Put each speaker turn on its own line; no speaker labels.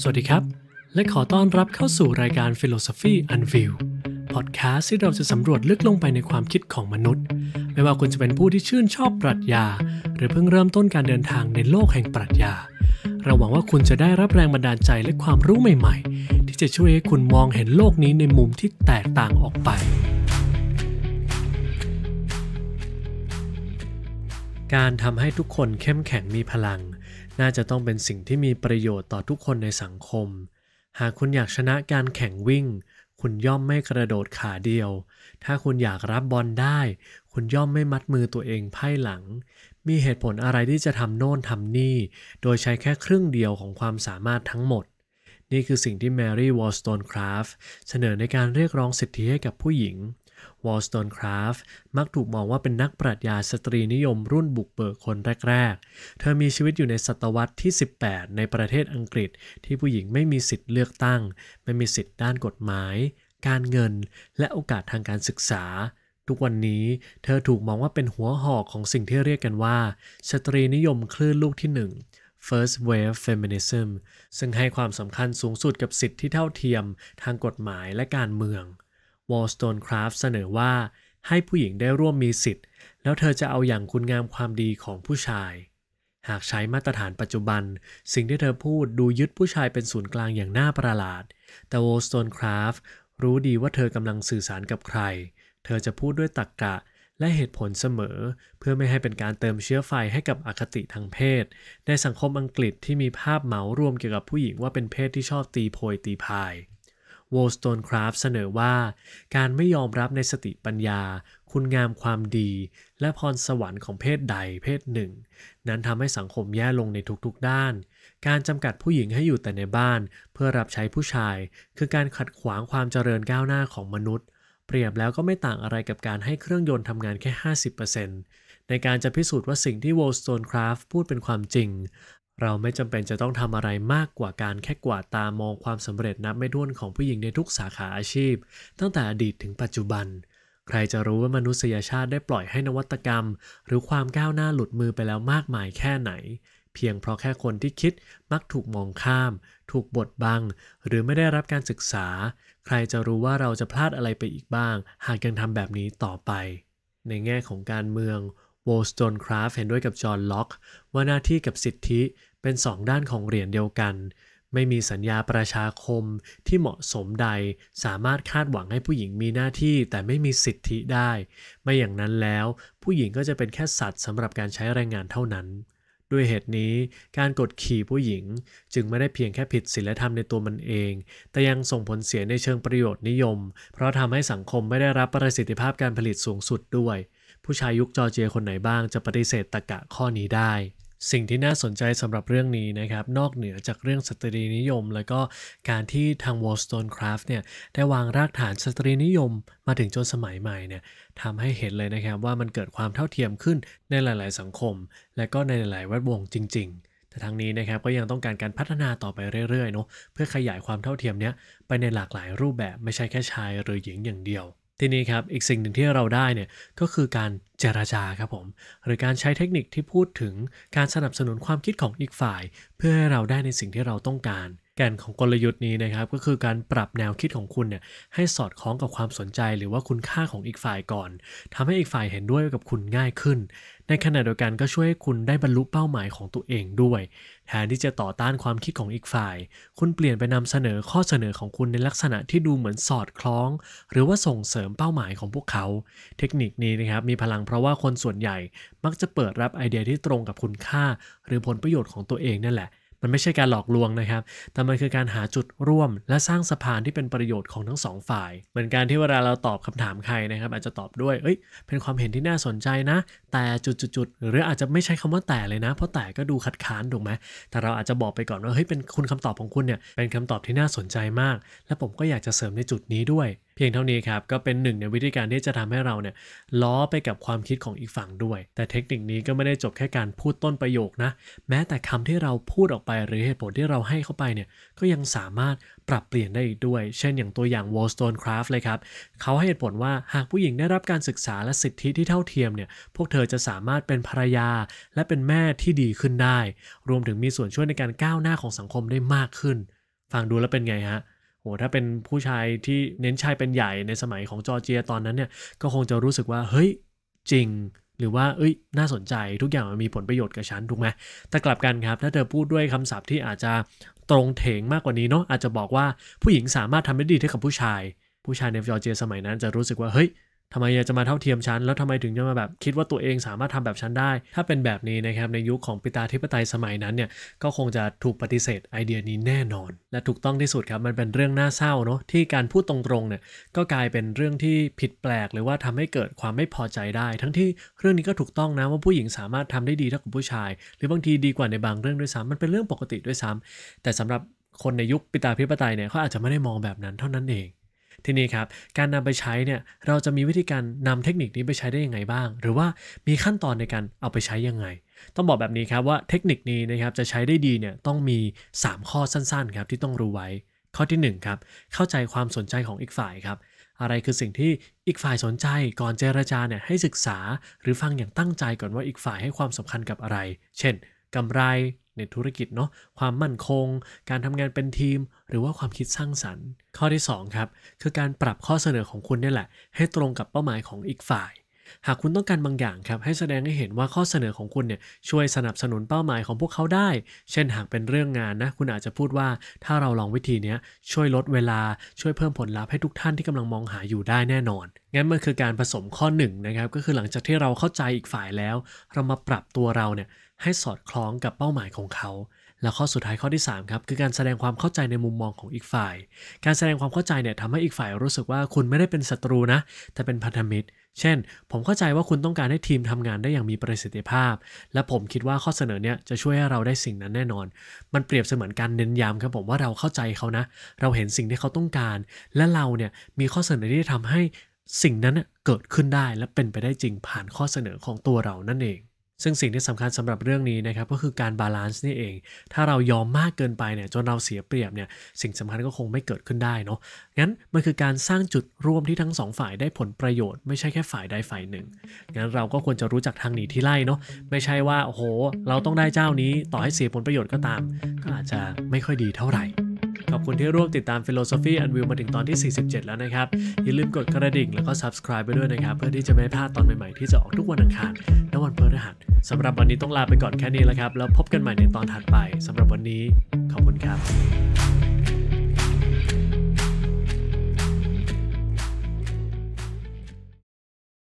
สวัสดีครับ และขอต้อนรับเข้าสู่รายการ Philosophy u n v e i l e w พอดแคสต์ที่เราจะสำรวจลึกลงไปในความคิดของมนุษย์ ไม่ว่าคุณจะเป็นผู้ที่ชื่นชอบปรัชญา หรือเพิ่งเริ่มต้นการเดินทางในโลกแห่งปรัชญาเราหวังว่าคุณจะได้รับแรงบันดาลใจและความรู้ใหม่ๆ ที่จะช่วยให้คุณมองเห็นโลกนี้ในมุมที่แตกต่างออกไปการทำให้ทุกคนเข้มแข็งมีพลัง น่าจะต้องเป็นสิ่งที่มีประโยชน์ต่อทุกคนในสังคม หากคุณอยากชนะการแข่งวิ่ง คุณย่อมไม่กระโดดขาเดียว ถ้าคุณอยากรับบอลได้ คุณย่อมไม่มัดมือตัวเองไพ่หลัง มีเหตุผลอะไรที่จะทำโน่นทำนี่ โดยใช้แค่ครึ่งเดียวของความสามารถทั้งหมด นี่คือสิ่งที่แมรี่วอลสโตนคราฟเสนอในการเรียกร้องสิทธิให้กับผู้หญิงวอลสโตนคราฟมักถูกมองว่าเป็นนักปรัชญาสตรีนิยมรุ่นบุกเบิกคนแรก ๆ เธอมีชีวิตอยู่ในศตวรรษที่ 18 ในประเทศอังกฤษที่ผู้หญิงไม่มีสิทธิ์เลือกตั้ง ไม่มีสิทธิ์ด้านกฎหมาย การเงิน และโอกาสทางการศึกษา ทุกวันนี้เธอถูกมองว่าเป็นหัวหอกของสิ่งที่เรียกกันว่า สตรีนิยมคลื่นลูกที่หนึ่ง First Wave Feminism ซึ่งให้ความสำคัญสูงสุดกับสิทธิที่เท่าเทียม ทางกฎหมายและการเมือง w อ l l s t o n e c r a f t เสนอว่าให้ผู้หญิงได้ร่วมมีสิทธิ์ แล้วเธอจะเอาอย่างคุณงามความดีของผู้ชาย หากใช้มาตรฐานปัจจุบัน สิ่งที่เธอพูดดูยึดผู้ชายเป็นศูนย์กลางอย่างน่าประหลาด แต่วอลสโตนคราฟรู้ดีว่าเธอกำลังสื่อสารกับใคร เธอจะพูดด้วยตรรกกะและเหตุผลเสมอ เพื่อไม่ให้เป็นการเติมเชื้อไฟให้กับอคติทางเพศ ในสังคมอังกฤษที่มีภาพเหมารวมเกี่ยวกับผู้หญิงว่าเป็นเพศที่ชอบตีโพยตีพาย w o l s t o n e Craft เสนอว่า การไม่ยอมรับในสติปัญญา คุณงามความดี และพรสวรรค์ของเพศใดเพศหนึ่ง นั้นทำให้สังคมแย่ลงในทุกๆด้าน การจำกัดผู้หญิงให้อยู่แต่ในบ้าน เพื่อรับใช้ผู้ชาย คือการขัดขวางความเจริญก้าวหน้าของมนุษย์ เปรียบแล้วก็ไม่ต่างอะไรกับการให้เครื่องยนต์ทำงานแค่ 50%ในการจะพิสูจน์ว่าสิ่งที่โวลสโตนคราฟพูดเป็นความจริงเราไม่จำเป็นจะต้องทำอะไรมากกว่าการแค่กวาดตามองความสำเร็จนับไม่ถ้วนของผู้หญิงในทุกสาขาอาชีพ ตั้งแต่อดีตถึงปัจจุบัน ใครจะรู้ว่ามนุษยชาติได้ปล่อยให้นวัตกรรม หรือความก้าวหน้าหลุดมือไปแล้วมากมายแค่ไหน เพียงเพราะแค่คนที่คิดมักถูกมองข้าม ถูกบดบังหรือไม่ได้รับการศึกษา ใครจะรู้ว่าเราจะพลาดอะไรไปอีกบ้าง หากยังทำแบบนี้ต่อไป ในแง่ของการเมืองโวลสโตนคราฟเห็นด้วยกับจอห์น ล็อกว่าหน้าที่กับสิทธิเป็นสองด้านของเหรียญเดียวกัน ไม่มีสัญญาประชาคมที่เหมาะสมใดสามารถคาดหวังให้ผู้หญิงมีหน้าที่แต่ไม่มีสิทธิได้ ไม่อย่างนั้นแล้วผู้หญิงก็จะเป็นแค่สัตว์สำหรับการใช้แรงงานเท่านั้น ด้วยเหตุนี้ การกดขี่ผู้หญิง จึงไม่ได้เพียงแค่ผิดศีลธรรมในตัวมันเอง แต่ยังส่งผลเสียในเชิงประโยชน์นิยม เพราะทำให้สังคมไม่ได้รับประสิทธิภาพการผลิตสูงสุดด้วยผู้ชายยุคจอร์เจียคนไหนบ้างจะปฏิเสธตะกะข้อนี้ได้ สิ่งที่น่าสนใจสำหรับเรื่องนี้นะครับนอกเหนือจากเรื่องสตรีนิยม แล้วก็การที่ทาง w อ l l s t o n e Craft เนี่ยได้วางรากฐานสตรีนิยมมาถึงจนสมัยใหม่เนี่ยทำให้เห็นเลยนะครับว่ามันเกิดความเท่าเทียมขึ้นในหลายๆสังคม และก็ในหลายๆแวดวงจริง ๆ แต่ทั้งนี้นะครับก็ยังต้องการการพัฒนาต่อไปเรื่อยๆเนาะเพื่อขยายความเท่าเทียมเนี้ยไปในหลากหลายรูปแบบไม่ใช่แค่ชายหรือหญิงอย่างเดียวทีนี้ครับ อีกสิ่งหนึ่งที่เราได้เนี่ยก็คือการเจรจาครับผมหรือการใช้เทคนิคที่พูดถึงการสนับสนุนความคิดของอีกฝ่าย เพื่อให้เราได้ในสิ่งที่เราต้องการ แก่นของกลยุทธ์นี้นะครับก็คือการปรับแนวคิดของคุณเนี่ยให้สอดคล้องกับความสนใจ หรือว่าคุณค่าของอีกฝ่ายก่อน ทำให้อีกฝ่ายเห็นด้วยกับคุณง่ายขึ้นในขณะเดียวกันก็ช่วยให้คุณได้บรรลุเป้าหมายของตัวเองด้วยแทนที่จะต่อต้านความคิดของอีกฝ่าย คุณเปลี่ยนไปนำเสนอข้อเสนอของคุณในลักษณะที่ดูเหมือนสอดคล้อง หรือว่าส่งเสริมเป้าหมายของพวกเขา เทคนิคนี้นะครับมีพลังเพราะว่าคนส่วนใหญ่มักจะเปิดรับไอเดียที่ตรงกับคุณค่าหรือผลประโยชน์ของตัวเองนั่นแหละมันไม่ใช่การหลอกลวงนะครับ แต่มันคือการหาจุดร่วม และสร้างสะพานที่เป็นประโยชน์ของทั้งสองฝ่าย เหมือนการที่เวลาเราตอบคำถามใครนะครับ อาจจะตอบด้วย เอ้ย เป็นความเห็นที่น่าสนใจนะ แต่จุดๆหรืออาจจะไม่ใช่คำว่าแต่เลยนะ เพราะแต่ก็ดูขัดขานถูกไหมแต่เราอาจจะบอกไปก่อนว่า เฮ้ย เป็นคุณคำตอบของคุณเนี่ย เป็นคำตอบที่น่าสนใจมาก และผมก็อยากจะเสริมในจุดนี้ด้วยเพียงเท่านี้ครับ ก็เป็นหนึ่งในวิธีการที่จะทำให้เราเนี่ยล้อไปกับความคิดของอีกฝั่งด้วย แต่เทคนิคนี้ก็ไม่ได้จบแค่การพูดต้นประโยคนะ แม้แต่คำที่เราพูดออกไปหรือเหตุผลที่เราให้เข้าไปเนี่ยก็ยังสามารถปรับเปลี่ยนได้อีกด้วย เช่นอย่างตัวอย่าง Wollstonecraft เลยครับ เขาให้เหตุผลว่าหากผู้หญิงได้รับการศึกษาและสิทธิที่เท่าเทียมเนี่ยพวกเธอจะสามารถเป็นภรรยาและเป็นแม่ที่ดีขึ้นได้ รวมถึงมีส่วนช่วยในการก้าวหน้าของสังคมได้มากขึ้นฟังดูแล้วเป็นไงฮะโอหถ้าเป็นผู้ชายที่เน้นชายเป็นใหญ่ในสมัยของจอร์เจียตอนนั้นเนี่ย ก็คงจะรู้สึกว่า เฮ้ย จริง หรือว่าเอ้ย น่าสนใจทุกอย่างมันมีผลประโยชน์กับฉัน ถูกไหมแต่กลับกันครับ ถ้าเธอพูดด้วยคำศัพท์ที่อาจจะตรงเถงมากกว่านี้เนาะ อาจจะบอกว่าผู้หญิงสามารถทำได้ดีเท่ากับผู้ชาย ผู้ชายในจอร์เจียสมัยนั้นจะรู้สึกว่า เฮ้ยทำไมจะมาเท่าเทียมชั้นแล้วทำไมถึงจะมาแบบคิดว่าตัวเองสามารถทำแบบชั้นได้ ถ้าเป็นแบบนี้นะครับในยุคของปิตาธิปไตยสมัยนั้นเนี่ยก็คงจะถูกปฏิเสธไอเดียนี้แน่นอน และถูกต้องที่สุดครับมันเป็นเรื่องน่าเศร้าเนาะที่การพูดตรงๆเนี่ยก็กลายเป็นเรื่องที่ผิดแปลก หรือว่าทำให้เกิดความไม่พอใจได้ทั้งที่เรื่องนี้ก็ถูกต้องนะว่าผู้หญิงสามารถทำได้ดีเท่ากับผู้ชาย หรือบางทีดีกว่าในบางเรื่องด้วยซ้ำมันเป็นเรื่องปกติด้วยซ้ำ แต่สำหรับคนในยุคปิตาธิปไตยเนี่ยเขาอาจจะไม่ได้มองแบบนั้น เท่านั้นเองทีนี้ครับการนำไปใช้เนี่ยเราจะมีวิธีการนำเทคนิคนี้ไปใช้ได้ยังไงบ้าง หรือว่ามีขั้นตอนในการเอาไปใช้ยังไง ต้องบอกแบบนี้ครับว่าเทคนิคนี้นะครับจะใช้ได้ดีเนี่ยต้องมี 3 ข้อสั้นๆครับที่ต้องรู้ไว้ ข้อที่1ครับเข้าใจความสนใจของอีกฝ่ายครับอะไรคือสิ่งที่อีกฝ่ายสนใจ ก่อนเจรจาเนี่ยให้ศึกษา หรือฟังอย่างตั้งใจก่อนว่าอีกฝ่ายให้ความสำคัญกับอะไร เช่น กำไรในธุรกิจเนาะความมั่นคง การทำงานเป็นทีม หรือว่าความคิดสร้างสรรค์ ข้อที่ 2ครับคือการปรับข้อเสนอของคุณนี่แหละ ให้ตรงกับเป้าหมายของอีกฝ่ายหากคุณต้องการบางอย่างครับ ให้แสดงให้เห็นว่าข้อเสนอของคุณเนี่ยช่วยสนับสนุนเป้าหมายของพวกเขาได้ เช่นหากเป็นเรื่องงานนะ คุณอาจจะพูดว่าถ้าเราลองวิธีนี้ช่วยลดเวลาช่วยเพิ่มผลลัพธ์ให้ทุกท่านที่กำลังมองหาอยู่ได้แน่นอน งั้นมันคือการผสมข้อ1นนะครับ ก็คือหลังจากที่เราเข้าใจอีกฝ่ายแล้ว เรามาปรับตัวเราเนี่ยให้สอดคล้องกับเป้าหมายของเขา และข้อสุดท้ายข้อที่3ครับคือการแสดงความเข้าใจในมุมมองของอีกฝ่าย การแสดงความเข้าใจเนี่ยทำให้อีกฝ่ายรู้สึกว่าคุณไม่ได้เป็นศัตรูนะแต่เป็นพันธมิตรเช่น ผมเข้าใจว่าคุณต้องการให้ทีมทำงานได้อย่างมีประสิทธิภาพ และผมคิดว่าข้อเสนอเนี้ยจะช่วยให้เราได้สิ่งนั้นแน่นอน มันเปรียบเสมือนการเน้นย้ำครับผมว่าเราเข้าใจเขานะเราเห็นสิ่งที่เขาต้องการ และเราเนี่ยมีข้อเสนอที่ทำให้สิ่งนั้นเกิดขึ้นได้และเป็นไปได้จริงผ่านข้อเสนอของตัวเรานั่นเองซึ่งสิ่งที่สำคัญสำหรับเรื่องนี้นะครับ ก็คือการบาลานซ์นี่เอง ถ้าเรายอมมากเกินไปเนี่ย จนเราเสียเปรียบเนี่ย สิ่งสำคัญก็คงไม่เกิดขึ้นได้เนาะ งั้น มันคือการสร้างจุดร่วมที่ทั้งสองฝ่ายได้ผลประโยชน์ไม่ใช่แค่ฝ่ายใดฝ่ายหนึ่ง งั้นเราก็ควรจะรู้จักทางหนีที่ไล่เนาะ ไม่ใช่ว่าโอ้โห เราต้องได้เจ้านี้ ต่อให้เสียผลประโยชน์ก็ตามก็อาจจะไม่ค่อยดีเท่าไหร่ขอบคุณที่ร่วมติดตาม Philosophy and View มาถึงตอนที่ 47 แล้วนะครับ อย่าลืมกดกระดิ่งแล้วก็ subscribe ไปด้วยนะครับ เพื่อที่จะไม่พลาดตอนใหม่ๆ ที่จะออกทุกวันอังคารและวันพฤหัสสำหรับวันนี้ต้องลาไปก่อนแค่นี้แล้วครับแล้วพบกันใหม่ในตอนถัดไปสำหรับวันนี้ ขอบคุณครับ